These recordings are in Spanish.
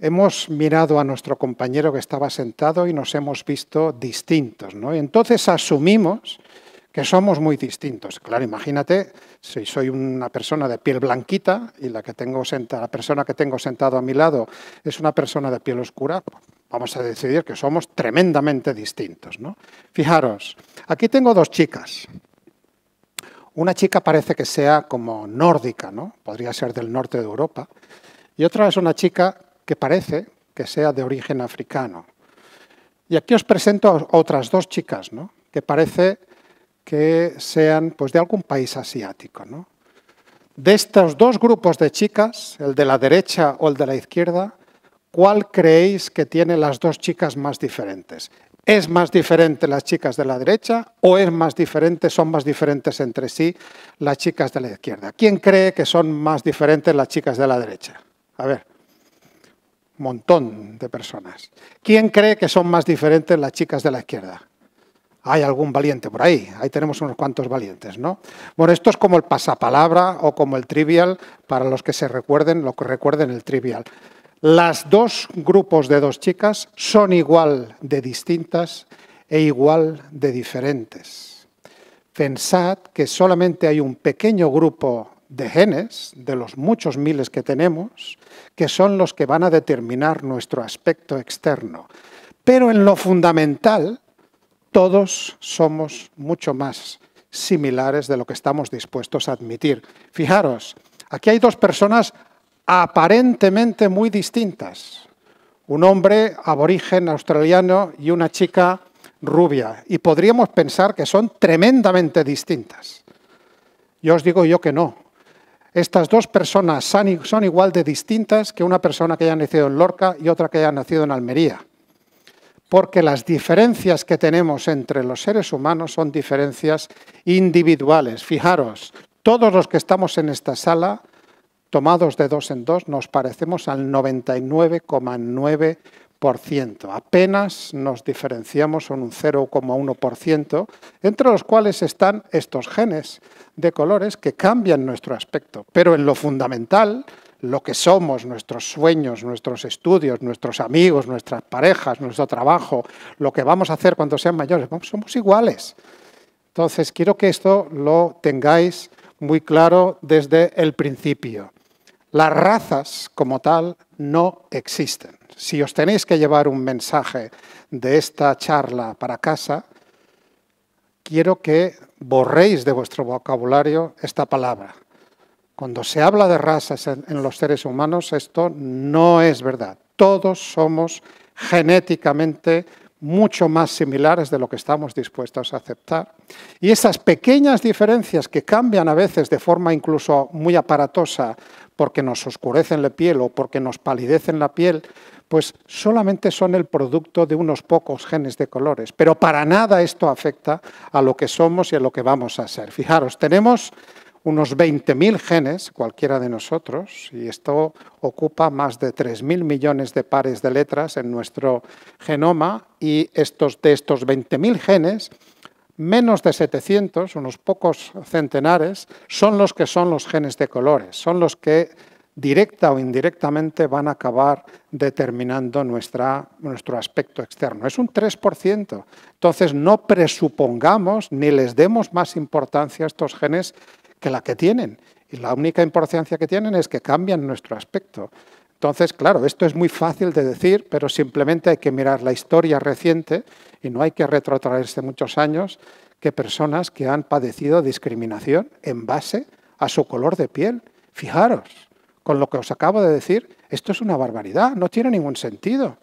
hemos mirado a nuestro compañero que estaba sentado y nos hemos visto distintos. ¿no? Y entonces asumimos que somos muy distintos. Claro, imagínate si soy una persona de piel blanquita y la, que tengo la persona que tengo sentado a mi lado es una persona de piel oscura, vamos a decidir que somos tremendamente distintos. Fijaros, aquí tengo dos chicas. Una chica parece que sea como nórdica, ¿no? podría ser del norte de Europa, y otra es una chica que parece que sea de origen africano. Y aquí os presento otras dos chicas, ¿no? que parece que sean pues, de algún país asiático. De estos dos grupos de chicas, el de la derecha o el de la izquierda, ¿cuál creéis que tiene las dos chicas más diferentes? ¿Es más diferente las chicas de la derecha o es más diferente, son más diferentes entre sí las chicas de la izquierda? ¿Quién cree que son más diferentes las chicas de la derecha? A ver montón de personas. ¿Quién cree que son más diferentes las chicas de la izquierda? Hay algún valiente por ahí, ahí tenemos unos cuantos valientes, ¿no? Bueno, esto es como el pasapalabra o como el trivial, para los que se recuerden, lo que recuerden el trivial. Las dos grupos de dos chicas son igual de distintas e igual de diferentes. Pensad que solamente hay un pequeño grupo de genes, de los muchos miles que tenemos, que son los que van a determinar nuestro aspecto externo. Pero en lo fundamental, todos somos mucho más similares de lo que estamos dispuestos a admitir. Fijaros, aquí hay dos personas aparentemente muy distintas. Un hombre aborigen australiano y una chica rubia. Y podríamos pensar que son tremendamente distintas. Yo os digo yo que no. Estas dos personas son igual de distintas que una persona que haya nacido en Lorca y otra que haya nacido en Almería, porque las diferencias que tenemos entre los seres humanos son diferencias individuales. Fijaros, todos los que estamos en esta sala, tomados de dos en dos, nos parecemos al 99,9% Apenas nos diferenciamos son un 0,1%, entre los cuales están estos genes de colores que cambian nuestro aspecto. Pero en lo fundamental, lo que somos, nuestros sueños, nuestros estudios, nuestros amigos, nuestras parejas, nuestro trabajo, lo que vamos a hacer cuando sean mayores, somos iguales. Entonces, quiero que esto lo tengáis muy claro desde el principio. Las razas como tal no existen. Si os tenéis que llevar un mensaje de esta charla para casa, quiero que borréis de vuestro vocabulario esta palabra. Cuando se habla de razas en, los seres humanos, esto no es verdad. Todos somos genéticamente mucho más similares de lo que estamos dispuestos a aceptar. Y esas pequeñas diferencias que cambian a veces de forma incluso muy aparatosa porque nos oscurecen la piel o porque nos palidecen la piel, pues solamente son el producto de unos pocos genes de colores. Pero para nada esto afecta a lo que somos y a lo que vamos a ser. Fijaros, tenemos unos 20.000 genes, cualquiera de nosotros, y esto ocupa más de 3.000 millones de pares de letras en nuestro genoma, y estos, de estos 20.000 genes, menos de 700, unos pocos centenares, son los que son los genes de colores, son los que directa o indirectamente van a acabar determinando nuestra, nuestro aspecto externo. Es un 3%. Entonces no presupongamos ni les demos más importancia a estos genes que la que tienen. Y la única importancia que tienen es que cambian nuestro aspecto. Entonces, claro, esto es muy fácil de decir, pero simplemente hay que mirar la historia reciente y no hay que retrotraerse muchos años que personas que han padecido discriminación en base a su color de piel. Fijaros, con lo que os acabo de decir, esto es una barbaridad, no tiene ningún sentido.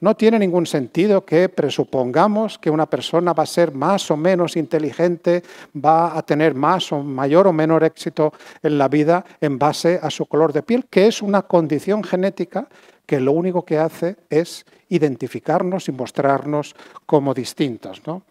No tiene ningún sentido que presupongamos que una persona va a ser más o menos inteligente, va a tener más o mayor o menor éxito en la vida en base a su color de piel, que es una condición genética que lo único que hace es identificarnos y mostrarnos como distintos. ¿no?